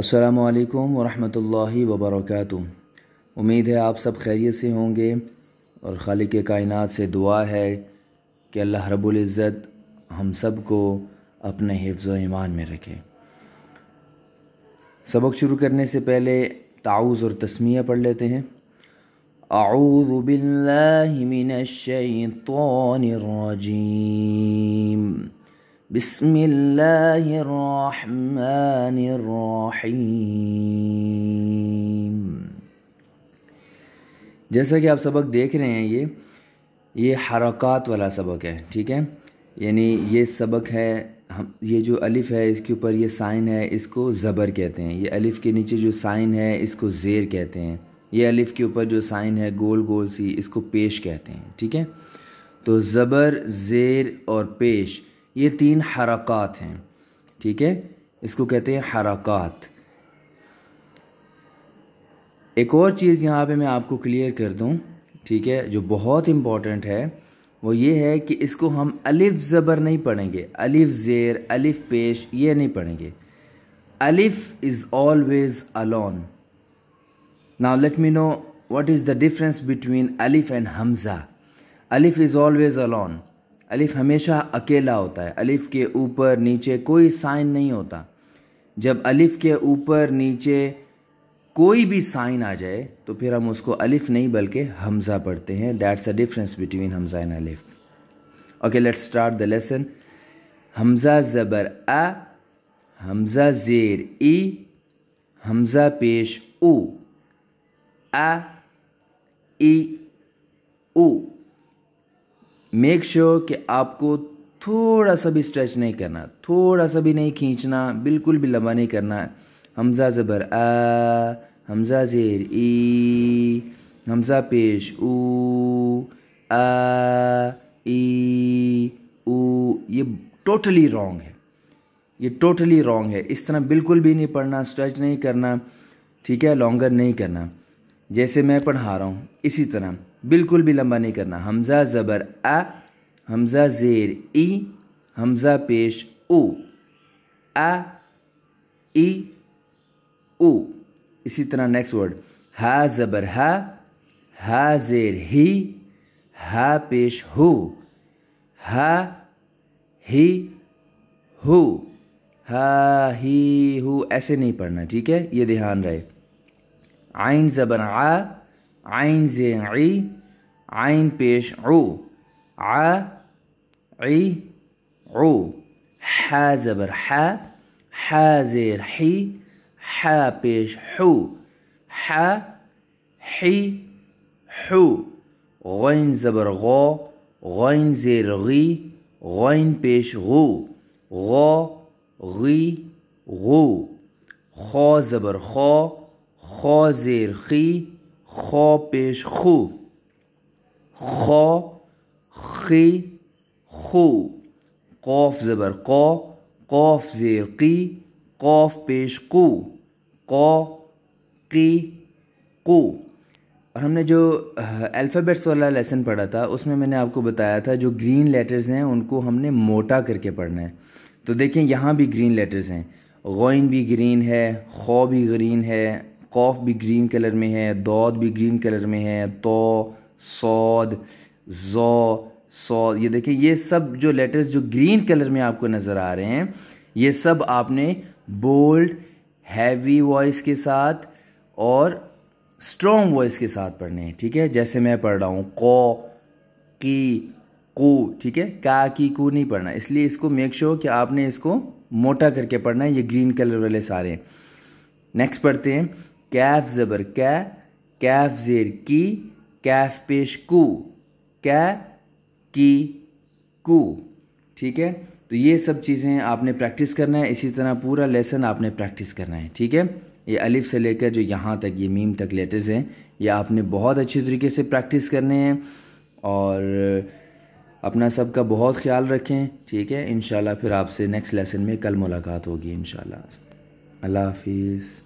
अस्सलाम वालेकुम रहमतुल्लाहि व बरकातहू उम्मीद है आप सब खैरियत से होंगे और खालिक कायनात से दुआ है कि अल्लाह रब्बुल इज़्ज़त हम सब को अपने हिफ्ज़ ईमान में रखे सबक शुरू करने से पहले ताउज़ और तस्मिया पढ़ लेते हैं आऊज़ बिल्लाहि मिनश शैतानिर रजीम بسم الله الرحمن الرحيم जैसा कि आप सबक देख रहे हैं ये ये हरकत वाला सबक है ठीक है यानी ये सबक है हम ये जो अलिफ़ है इसके ऊपर ये साइन है इसको ज़बर कहते हैं ये अलिफ़ के नीचे जो साइन है इसको ज़ेर कहते हैं ये अलिफ़ के ऊपर जो साइन है गोल गोल सी इसको पेश कहते हैं ठीक है तो ज़बर ज़ेर और पेश ये तीन हरकत हैं ठीक है इसको कहते हैं हरकत एक और चीज़ यहाँ पे मैं आपको क्लियर कर दूँ ठीक है जो बहुत इम्पॉर्टेंट है वो ये है कि इसको हम अलिफ ज़बर नहीं पढ़ेंगे अलिफ ज़ेर अलिफ पेश ये नहीं पढ़ेंगे अलिफ is always alone now let me know what is the difference between अलिफ एंड हमजा अलिफ इज़ ऑलवेज़ अलोन अलिफ हमेशा अकेला होता है अलिफ के ऊपर नीचे कोई साइन नहीं होता जब अलिफ के ऊपर नीचे कोई भी साइन आ जाए तो फिर हम उसको अलिफ नहीं बल्कि हमज़ा पढ़ते हैं दैट्स अ डिफरेंस बिटवीन हमज़ा एंड अलिफ okay let's start the lesson हमज़ा ज़बर अ हमज़ा ज़ेर ई हमज़ा पेश ऊ अ ई ऊ मेक श्योर sure कि आपको थोड़ा सा भी स्ट्रेच नहीं करना थोड़ा सा भी नहीं खींचना बिल्कुल भी लंबा नहीं करना हमजा ज़बर आ हमजा जेर ई हमजा पेश ऊ आ ई ऊ ये टोटली रॉन्ग है ये टोटली रॉन्ग है इस तरह बिल्कुल भी नहीं पढ़ना स्ट्रेच नहीं करना ठीक है लॉन्गर नहीं करना जैसे मैं पढ़ा रहा हूँ इसी तरह बिल्कुल भी लंबा नहीं करना हमज़ा ज़बर आ हमज़ा ज़ेर ई हमज़ा पेश उ अ ई उ इसी तरह नेक्स्ट वर्ड हा ज़बर हा हा ज़ेर ही हा पेश हु हा ही हु हा ही हु ऐसे नहीं पढ़ना ठीक है ये ध्यान रहे आइन ज़बर आ عين زين عي عين بيش عو ع عي عو حا زبر حا حا زير حي حا بيش حو حا حي حو غين زبر غو غين زير غي غين بيش غو غو غي غو خا زبر خا خا زير خي खो पेश खू खो खी खू कौफ ज़बर कौ कौफ ज़ेर की कौफ पेश कु कौ की कु और हमने जो अल्फ़ाबेट्स वाला लेसन पढ़ा था उसमें मैंने आपको बताया था जो ग्रीन लेटर्स हैं उनको हमने मोटा करके पढ़ना है तो देखें यहाँ भी ग्रीन लेटर्स हैं गौन भी ग्रीन है खो भी ग्रीन है कॉफ़ भी ग्रीन कलर में है दौद भी ग्रीन कलर में है तो सौद जो सौ ये देखिए ये सब जो लेटर्स जो ग्रीन कलर में आपको नज़र आ रहे हैं ये सब आपने बोल्ड हैवी वॉइस के साथ और स्ट्रॉन्ग वॉइस के साथ पढ़ने हैं ठीक है जैसे मैं पढ़ रहा हूँ कौ की को ठीक है का की को नहीं पढ़ना इसलिए इसको मेक श्योर sure कि आपने इसको मोटा करके पढ़ना है ये ग्रीन कलर वाले सारे नेक्स्ट पढ़ते हैं कैफ ज़बर कै कैफ ज़ेर की कैफ पेश कु कै की कु ठीक है तो ये सब चीज़ें आपने प्रैक्टिस करना है इसी तरह पूरा लेसन आपने प्रैक्टिस करना है ठीक है ये अलिफ से लेकर जो यहाँ तक ये मीम तक लेटर्स हैं ये आपने बहुत अच्छे तरीके से प्रैक्टिस करने हैं और अपना सबका बहुत ख्याल रखें ठीक है इन फिर आपसे नेक्स्ट लेसन में कल मुलाकात होगी इन अल्लाह हाफिज़